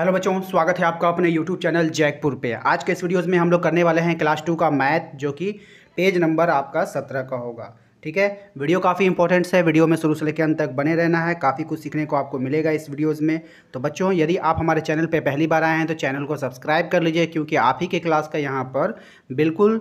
hello बच्चों स्वागत है आपका अपने यूट्यूब चैनल जैकपुर पे आज के इस वीडियोस में हम लोग करने वाले हैं क्लास टू का मैथ जो कि पेज नंबर आपका सत्रह का होगा ठीक है वीडियो काफ़ी इंपॉर्टेंट्स है वीडियो में शुरू से लेकर अंत तक बने रहना है काफ़ी कुछ सीखने को आपको मिलेगा इस वीडियोज़ में तो बच्चों यदि आप हमारे चैनल पर पहली बार आए हैं तो चैनल को सब्सक्राइब कर लीजिए क्योंकि आप ही के क्लास का यहाँ पर बिल्कुल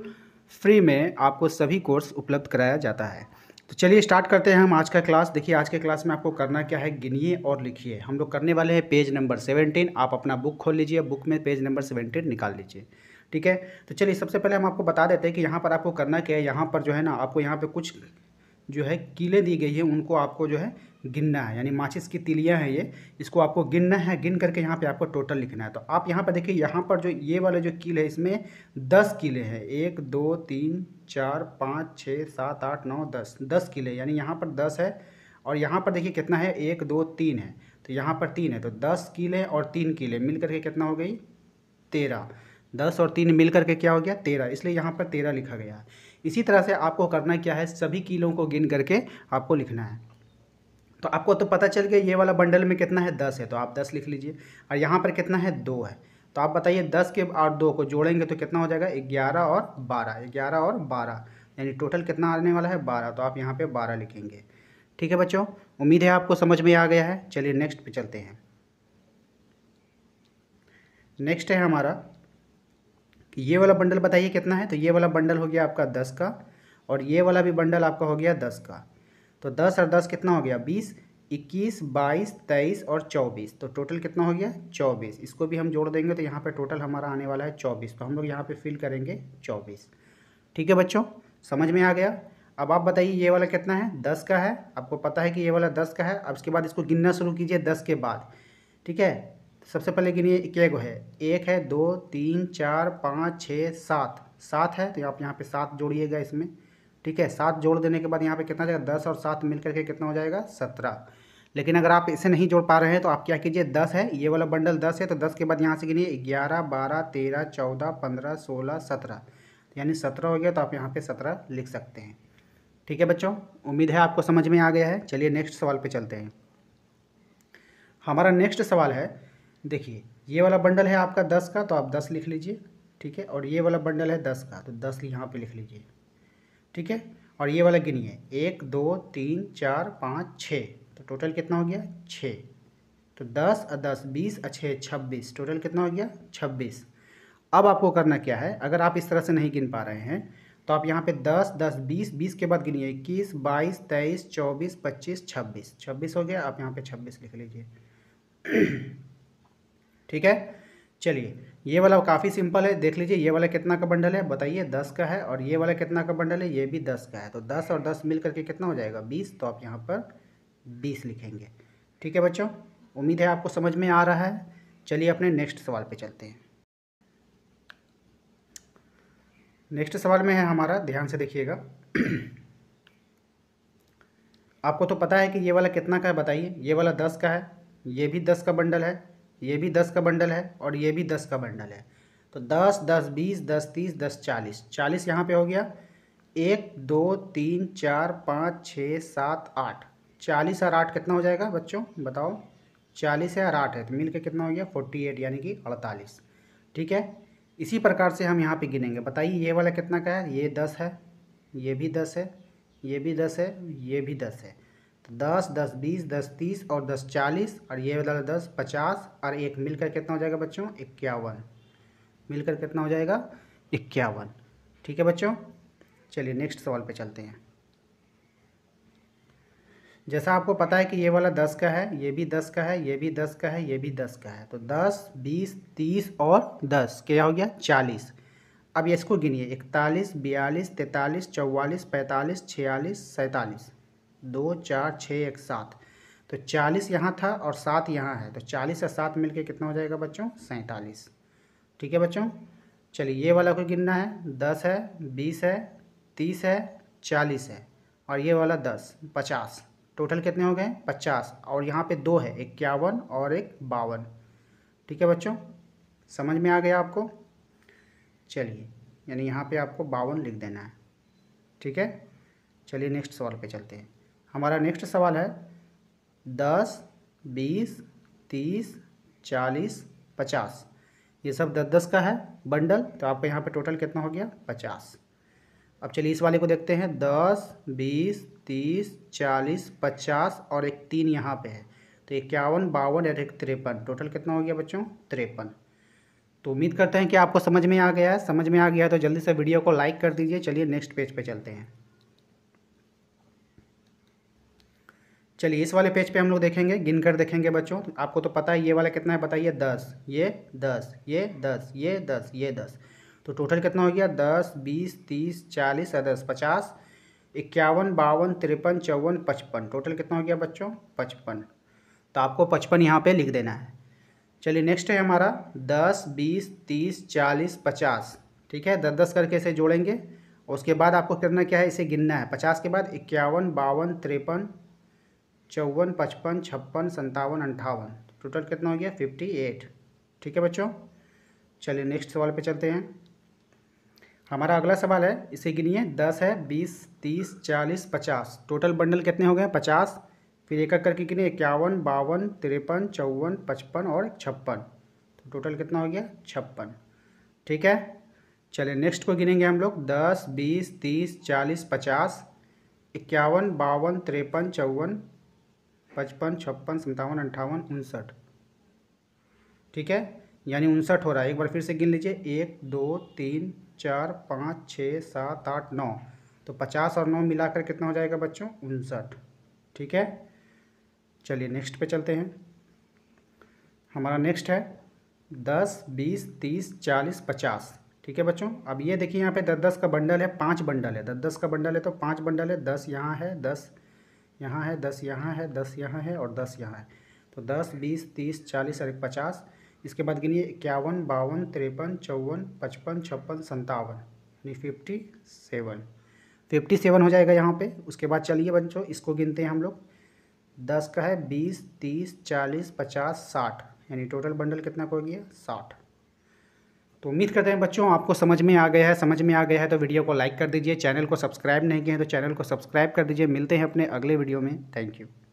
फ्री में आपको सभी कोर्स उपलब्ध कराया जाता है तो चलिए स्टार्ट करते हैं हम आज का क्लास देखिए आज के क्लास में आपको करना क्या है गिनिए और लिखिए हम लोग करने वाले हैं पेज नंबर सेवेंटीन आप अपना बुक खोल लीजिए बुक में पेज नंबर सेवेंटीन निकाल लीजिए ठीक है तो चलिए सबसे पहले हम आपको बता देते हैं कि यहाँ पर आपको करना क्या है यहाँ पर जो है ना आपको यहाँ पर कुछ जो है कीलें दी गई है उनको आपको जो है गिनना है यानी माचिस की तिलियां हैं ये इसको आपको गिनना है गिन करके यहाँ पे आपको टोटल लिखना है तो आप यहाँ पर देखिए यहाँ पर जो ये वाले जो कील है इसमें दस किले हैं एक दो तीन चार पाँच छः सात आठ नौ दस दस किले यानी यहाँ पर दस है और यहाँ पर देखिए कितना है एक दो तीन है तो यहाँ पर तीन है तो दस किले और तीन किले मिल करके कितना हो गई तेरह दस और तीन मिल करके क्या हो गया तेरह इसलिए यहाँ पर तेरह लिखा गया है इसी तरह से आपको करना क्या है सभी किलों को गिन करके आपको लिखना है तो आपको तो पता चल गया ये वाला बंडल में कितना है दस है तो आप दस लिख लीजिए और यहाँ पर कितना है दो है तो आप बताइए दस के और दो को जोड़ेंगे तो कितना हो जाएगा ग्यारह और बारह ग्यारह और बारह यानी टोटल कितना आने वाला है बारह तो आप यहाँ पे बारह लिखेंगे ठीक है बच्चों उम्मीद है आपको समझ में आ गया है चलिए नेक्स्ट पे चलते हैं नेक्स्ट है हमारा ये वाला बंडल बताइए कितना है तो ये वाला बंडल हो गया आपका दस का और ये वाला भी बंडल आपका हो गया दस का तो दस और दस कितना हो गया बीस इक्कीस बाईस तेईस और चौबीस तो टोटल कितना हो गया चौबीस इसको भी हम जोड़ देंगे तो यहाँ पर टोटल हमारा आने वाला है चौबीस तो हम लोग यहाँ पर फिल करेंगे चौबीस ठीक है बच्चों समझ में आ गया अब आप बताइए ये वाला कितना है दस का है आपको पता है कि ये वाला दस का है अब इसके बाद इसको गिनना शुरू कीजिए दस के बाद ठीक है सबसे पहले गिनिए क्या गो है एक है दो तीन चार पाँच छः सात सात है तो आप यहाँ पे सात जोड़िएगा इसमें ठीक है सात जोड़ देने के बाद यहाँ पे कितना जाएगा दस और सात मिल करके कितना हो जाएगा सत्रह लेकिन अगर आप इसे नहीं जोड़ पा रहे हैं तो आप क्या कीजिए दस है ये वाला बंडल दस है तो दस के बाद यहाँ से गिनिए ग्यारह बारह तेरह चौदह पंद्रह सोलह सत्रह यानी सत्रह हो गया तो आप यहाँ पर सत्रह लिख सकते हैं ठीक है बच्चों उम्मीद है आपको समझ में आ गया है चलिए नेक्स्ट सवाल पर चलते हैं हमारा नेक्स्ट सवाल है देखिए ये वाला बंडल है आपका दस का तो आप दस लिख लीजिए ठीक है और ये वाला बंडल है दस का तो दस यहाँ पे लिख लीजिए ठीक है और ये वाला गिनिए एक दो तीन चार पाँच छः तो टोटल कितना हो गया छः तो दस और दस बीस और छः छब्बीस टोटल कितना हो गया छब्बीस अब आपको करना क्या है अगर आप इस तरह से नहीं गिन पा रहे हैं तो आप यहाँ पे दस दस बीस बीस के बाद गिनिए इक्कीस बाईस तेईस चौबीस पच्चीस छब्बीस छब्बीस हो गया आप यहाँ पे छब्बीस लिख लीजिए ठीक है चलिए ये वाला काफ़ी सिंपल है देख लीजिए ये वाला कितना का बंडल है बताइए दस का है और ये वाला कितना का बंडल है ये भी दस का है तो दस और दस मिल करके कितना हो जाएगा बीस तो आप यहाँ पर बीस लिखेंगे ठीक है बच्चों उम्मीद है आपको समझ में आ रहा है चलिए अपने नेक्स्ट सवाल पे चलते हैं नेक्स्ट सवाल में है हमारा ध्यान से देखिएगा आपको तो पता है कि ये वाला कितना का है बताइए ये वाला दस का है ये भी दस का बंडल है ये भी दस का बंडल है और ये भी दस का बंडल है तो दस दस बीस दस तीस दस चालीस चालीस यहाँ पे हो गया एक दो तीन चार पाँच छः सात आठ चालीस और आठ कितना हो जाएगा बच्चों बताओ चालीस है और आठ है तो मिल के कितना हो गया फोर्टी एट यानी कि अड़तालीस ठीक है इसी प्रकार से हम यहाँ पे गिनेंगे बताइए ये वाला कितना का है ये दस है ये भी दस है ये भी दस है ये भी दस है दस दस बीस दस तीस और दस चालीस और ये वाला दस पचास और एक मिलकर कितना हो जाएगा बच्चों इक्यावन मिलकर कितना हो जाएगा इक्यावन ठीक है बच्चों चलिए नेक्स्ट सवाल पे चलते हैं जैसा आपको पता है कि ये वाला दस का है ये भी दस का है ये भी दस का है ये भी दस का है तो दस बीस तीस और दस क्या हो गया चालीस अब इसको गिनिए इकतालीस बयालीस तैंतालीस चौवालीस पैंतालीस छियालीस सैंतालीस दो चार छः एक सात तो चालीस यहाँ था और सात यहाँ है तो चालीस और सात मिलके कितना हो जाएगा बच्चों सैंतालीस ठीक है बच्चों चलिए ये वाला कोई गिनना है दस है बीस है तीस है चालीस है और ये वाला दस पचास टोटल कितने हो गए पचास और यहाँ पे दो है इक्यावन और एक बावन ठीक है बच्चों समझ में आ गया आपको चलिए यानी यहाँ पे आपको बावन लिख देना है ठीक है चलिए नेक्स्ट सवाल पे चलते हैं हमारा नेक्स्ट सवाल है दस बीस तीस चालीस पचास ये सब दस दस का है बंडल तो आपके यहाँ पे टोटल कितना हो गया पचास अब चलिए इस वाले को देखते हैं दस बीस तीस चालीस पचास और एक तीन यहाँ पे है तो इक्यावन बावन और एक तिरपन टोटल कितना हो गया बच्चों तिरपन तो उम्मीद करते हैं कि आपको समझ में आ गया है समझ में आ गया है तो जल्दी से वीडियो को लाइक कर दीजिए चलिए नेक्स्ट पेज पे चलते हैं चलिए इस वाले पेज पे हम लोग देखेंगे गिनकर देखेंगे बच्चों आपको तो पता है ये वाला कितना है बताइए दस ये दस ये दस ये दस ये दस तो टोटल कितना हो गया दस बीस तीस चालीस दस पचास इक्यावन बावन तिरपन चौवन पचपन टोटल कितना हो गया बच्चों पचपन तो आपको पचपन यहाँ पे लिख देना है चलिए नेक्स्ट है हमारा दस बीस तीस चालीस पचास ठीक है दस दस करके इसे जोड़ेंगे उसके बाद आपको करना क्या है इसे गिनना है पचास के बाद इक्यावन बावन तिरपन चौवन पचपन छप्पन संतावन अंठावन टोटल कितना हो गया फिफ्टी एट ठीक है बच्चों चलिए नेक्स्ट सवाल पे चलते हैं हमारा अगला सवाल है इसे गिनिए दस है बीस तीस चालीस पचास टोटल बंडल कितने हो गए पचास फिर एक एक करके गिनिए इक्यावन बावन तिरपन चौवन पचपन और छप्पन तो टोटल कितना हो गया छप्पन ठीक है चलिए नेक्स्ट को गिनेंगे हम लोग दस बीस तीस चालीस पचास इक्यावन बावन तिरपन चौवन पचपन छप्पन सत्तावन अंठावन उनसठ ठीक है यानी उनसठ हो रहा है एक बार फिर से गिन लीजिए एक दो तीन चार पाँच छः सात आठ नौ तो पचास और नौ मिलाकर कितना हो जाएगा बच्चों उनसठ ठीक है चलिए नेक्स्ट पे चलते हैं हमारा नेक्स्ट है दस बीस तीस चालीस पचास ठीक है बच्चों अब ये देखिए यहाँ पे दस दस का बंडल है पाँच बंडल है दस दस का बंडल है तो पाँच बंडल है दस यहाँ है दस यहाँ है दस यहाँ है दस यहाँ है और दस यहाँ है तो दस बीस तीस चालीस और एक पचास इसके बाद गिनिए इक्यावन बावन तिरपन चौवन पचपन छप्पन संतावन यानी फिफ्टी सेवन फिफ्टी सेवन हो जाएगा यहाँ पे उसके बाद चलिए बच्चों इसको गिनते हैं हम लोग दस का है बीस तीस चालीस पचास साठ यानी टोटल बंडल कितना हो गया साठ तो उम्मीद करते हैं बच्चों आपको समझ में आ गया है समझ में आ गया है तो वीडियो को लाइक कर दीजिए चैनल को सब्सक्राइब नहीं किया है तो चैनल को सब्सक्राइब कर दीजिए मिलते हैं अपने अगले वीडियो में थैंक यू